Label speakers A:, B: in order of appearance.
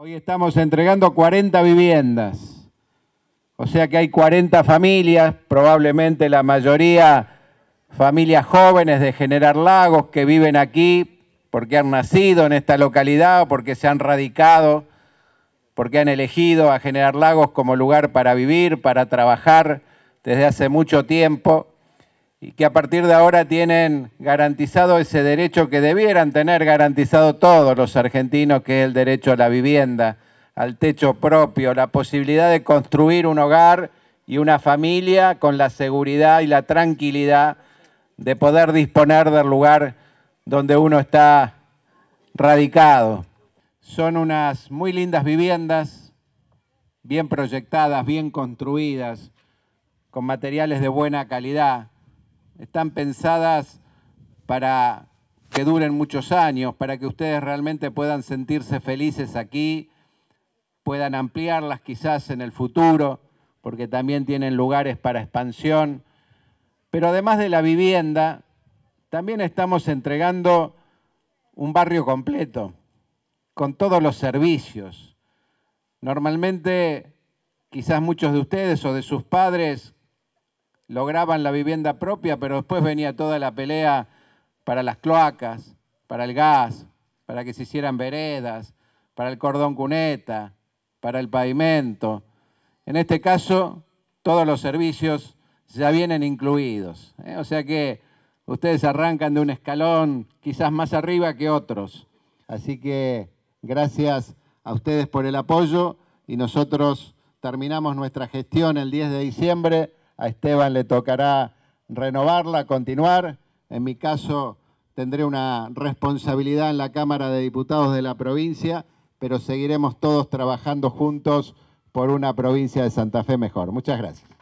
A: Hoy estamos entregando 40 viviendas. O sea que hay 40 familias, probablemente la mayoría familias jóvenes de Generar Lagos que viven aquí porque han nacido en esta localidad o porque se han radicado, porque han elegido a Generar Lagos como lugar para vivir, para trabajar desde hace mucho tiempo y que a partir de ahora tienen garantizado ese derecho que debieran tener garantizado todos los argentinos, que es el derecho a la vivienda, al techo propio, la posibilidad de construir un hogar y una familia con la seguridad y la tranquilidad de poder disponer del lugar donde uno está radicado. Son unas muy lindas viviendas, bien proyectadas, bien construidas, con materiales de buena calidad están pensadas para que duren muchos años, para que ustedes realmente puedan sentirse felices aquí, puedan ampliarlas quizás en el futuro, porque también tienen lugares para expansión. Pero además de la vivienda, también estamos entregando un barrio completo, con todos los servicios. Normalmente, quizás muchos de ustedes o de sus padres lograban la vivienda propia, pero después venía toda la pelea para las cloacas, para el gas, para que se hicieran veredas, para el cordón cuneta, para el pavimento. En este caso, todos los servicios ya vienen incluidos. ¿eh? O sea que ustedes arrancan de un escalón quizás más arriba que otros. Así que gracias a ustedes por el apoyo y nosotros terminamos nuestra gestión el 10 de diciembre a Esteban le tocará renovarla, continuar. En mi caso tendré una responsabilidad en la Cámara de Diputados de la provincia, pero seguiremos todos trabajando juntos por una provincia de Santa Fe mejor. Muchas gracias.